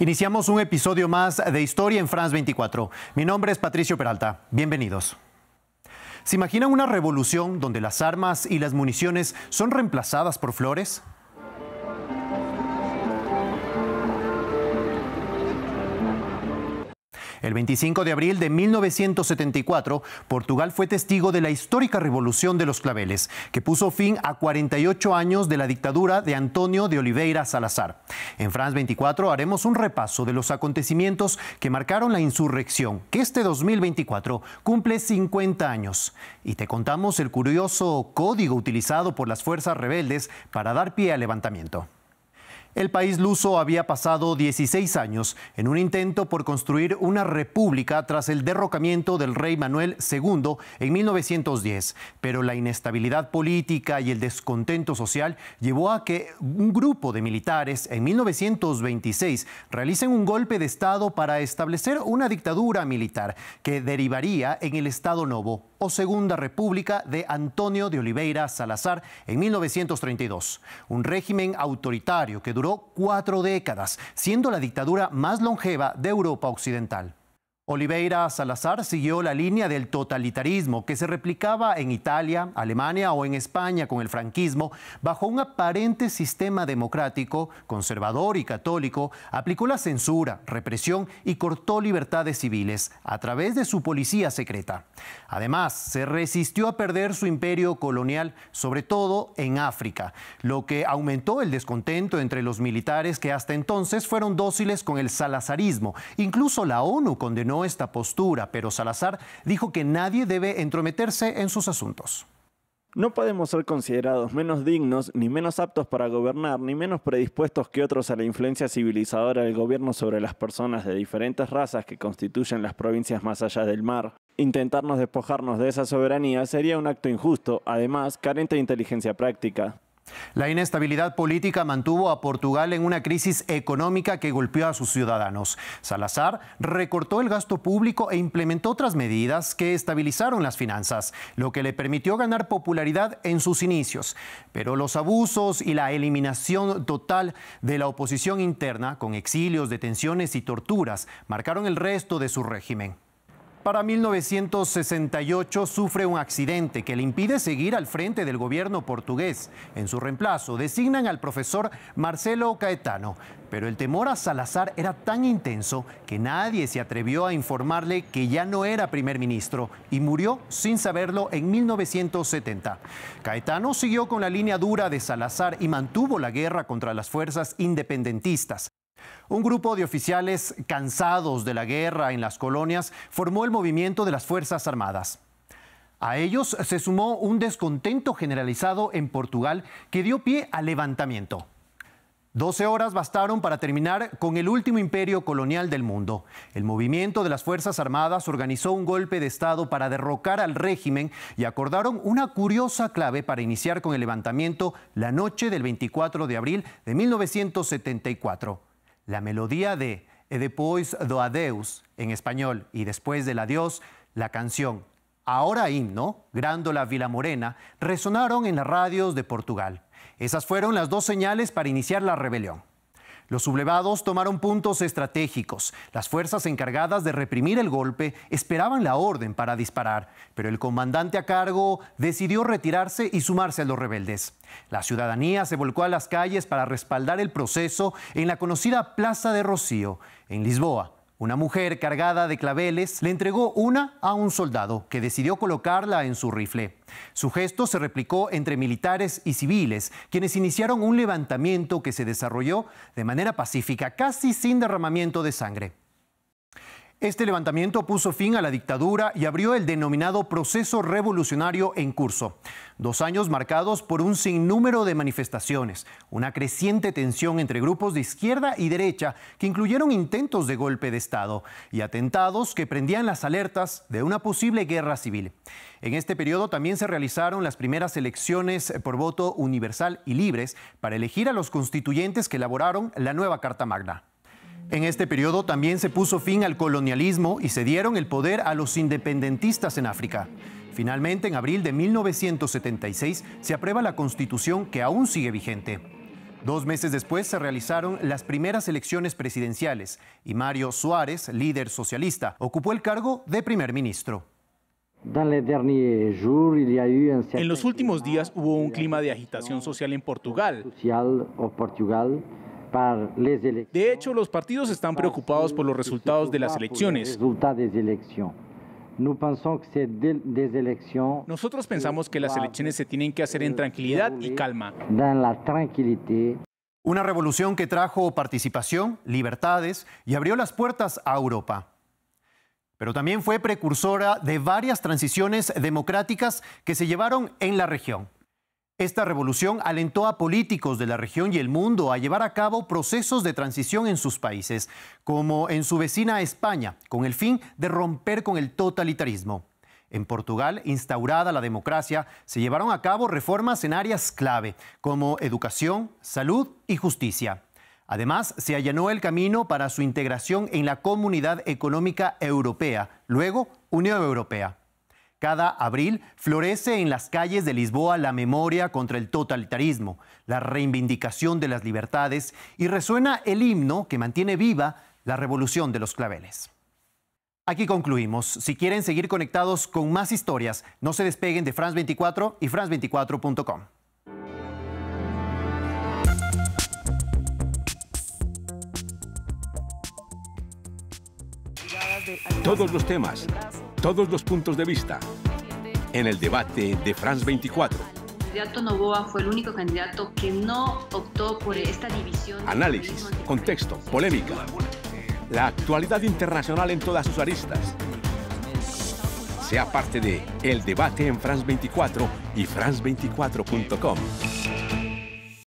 Iniciamos un episodio más de Historia en France 24. Mi nombre es Patricio Peralta. Bienvenidos. ¿Se imaginan una revolución donde las armas y las municiones son reemplazadas por flores? El 25 de abril de 1974, Portugal fue testigo de la histórica Revolución de los Claveles, que puso fin a 48 años de la dictadura de Antonio de Oliveira Salazar. En France 24 haremos un repaso de los acontecimientos que marcaron la insurrección, que este 2024 cumple 50 años. Y te contamos el curioso código utilizado por las fuerzas rebeldes para dar pie al levantamiento. El país luso había pasado 16 años en un intento por construir una república tras el derrocamiento del rey Manuel II en 1910, pero la inestabilidad política y el descontento social llevó a que un grupo de militares en 1926 realicen un golpe de Estado para establecer una dictadura militar que derivaría en el Estado Novo o Segunda República de Antonio de Oliveira Salazar en 1932. Un régimen autoritario que duró cuatro décadas, siendo la dictadura más longeva de Europa Occidental. Oliveira Salazar siguió la línea del totalitarismo que se replicaba en Italia, Alemania o en España con el franquismo bajo un aparente sistema democrático, conservador y católico, aplicó la censura, represión y cortó libertades civiles a través de su policía secreta. Además, se resistió a perder su imperio colonial, sobre todo en África, lo que aumentó el descontento entre los militares que hasta entonces fueron dóciles con el salazarismo. Incluso la ONU condenó esta postura, pero Salazar dijo que nadie debe entrometerse en sus asuntos. No podemos ser considerados menos dignos, ni menos aptos para gobernar, ni menos predispuestos que otros a la influencia civilizadora del gobierno sobre las personas de diferentes razas que constituyen las provincias más allá del mar. Intentarnos despojarnos de esa soberanía sería un acto injusto, además carente de inteligencia práctica. La inestabilidad política mantuvo a Portugal en una crisis económica que golpeó a sus ciudadanos. Salazar recortó el gasto público e implementó otras medidas que estabilizaron las finanzas, lo que le permitió ganar popularidad en sus inicios. Pero los abusos y la eliminación total de la oposición interna, con exilios, detenciones y torturas, marcaron el resto de su régimen. Para 1968 sufre un accidente que le impide seguir al frente del gobierno portugués. En su reemplazo designan al profesor Marcelo Caetano, pero el temor a Salazar era tan intenso que nadie se atrevió a informarle que ya no era primer ministro y murió sin saberlo en 1970. Caetano siguió con la línea dura de Salazar y mantuvo la guerra contra las fuerzas independentistas. Un grupo de oficiales cansados de la guerra en las colonias formó el movimiento de las Fuerzas Armadas. A ellos se sumó un descontento generalizado en Portugal que dio pie al levantamiento. 12 horas bastaron para terminar con el último imperio colonial del mundo. El movimiento de las Fuerzas Armadas organizó un golpe de Estado para derrocar al régimen y acordaron una curiosa clave para iniciar con el levantamiento la noche del 24 de abril de 1974. La melodía de E depois do adeus en español y después del adiós, la canción Ahora himno, Grándola Vila Morena, resonaron en las radios de Portugal. Esas fueron las dos señales para iniciar la rebelión. Los sublevados tomaron puntos estratégicos. Las fuerzas encargadas de reprimir el golpe esperaban la orden para disparar, pero el comandante a cargo decidió retirarse y sumarse a los rebeldes. La ciudadanía se volcó a las calles para respaldar el proceso en la conocida Plaza de Rocío, en Lisboa una mujer cargada de claveles le entregó una a un soldado que decidió colocarla en su rifle. Su gesto se replicó entre militares y civiles, quienes iniciaron un levantamiento que se desarrolló de manera pacífica, casi sin derramamiento de sangre. Este levantamiento puso fin a la dictadura y abrió el denominado proceso revolucionario en curso. Dos años marcados por un sinnúmero de manifestaciones, una creciente tensión entre grupos de izquierda y derecha que incluyeron intentos de golpe de Estado y atentados que prendían las alertas de una posible guerra civil. En este periodo también se realizaron las primeras elecciones por voto universal y libres para elegir a los constituyentes que elaboraron la nueva Carta Magna. En este periodo también se puso fin al colonialismo y se dieron el poder a los independentistas en África. Finalmente, en abril de 1976, se aprueba la constitución que aún sigue vigente. Dos meses después se realizaron las primeras elecciones presidenciales y Mario Suárez, líder socialista, ocupó el cargo de primer ministro. En los últimos días hubo un clima de agitación social en Portugal. De hecho, los partidos están preocupados por los resultados de las elecciones. Nosotros pensamos que las elecciones se tienen que hacer en tranquilidad y calma. Una revolución que trajo participación, libertades y abrió las puertas a Europa. Pero también fue precursora de varias transiciones democráticas que se llevaron en la región. Esta revolución alentó a políticos de la región y el mundo a llevar a cabo procesos de transición en sus países, como en su vecina España, con el fin de romper con el totalitarismo. En Portugal, instaurada la democracia, se llevaron a cabo reformas en áreas clave, como educación, salud y justicia. Además, se allanó el camino para su integración en la Comunidad Económica Europea, luego Unión Europea. Cada abril florece en las calles de Lisboa la memoria contra el totalitarismo, la reivindicación de las libertades y resuena el himno que mantiene viva la revolución de los claveles. Aquí concluimos. Si quieren seguir conectados con más historias, no se despeguen de France 24 y France24.com. Todos los temas, todos los puntos de vista. En el debate de France 24. El candidato Novoa fue el único candidato que no optó por esta división. Análisis, contexto, polémica. La actualidad internacional en todas sus aristas. Sea parte de El Debate en France 24 y France24.com.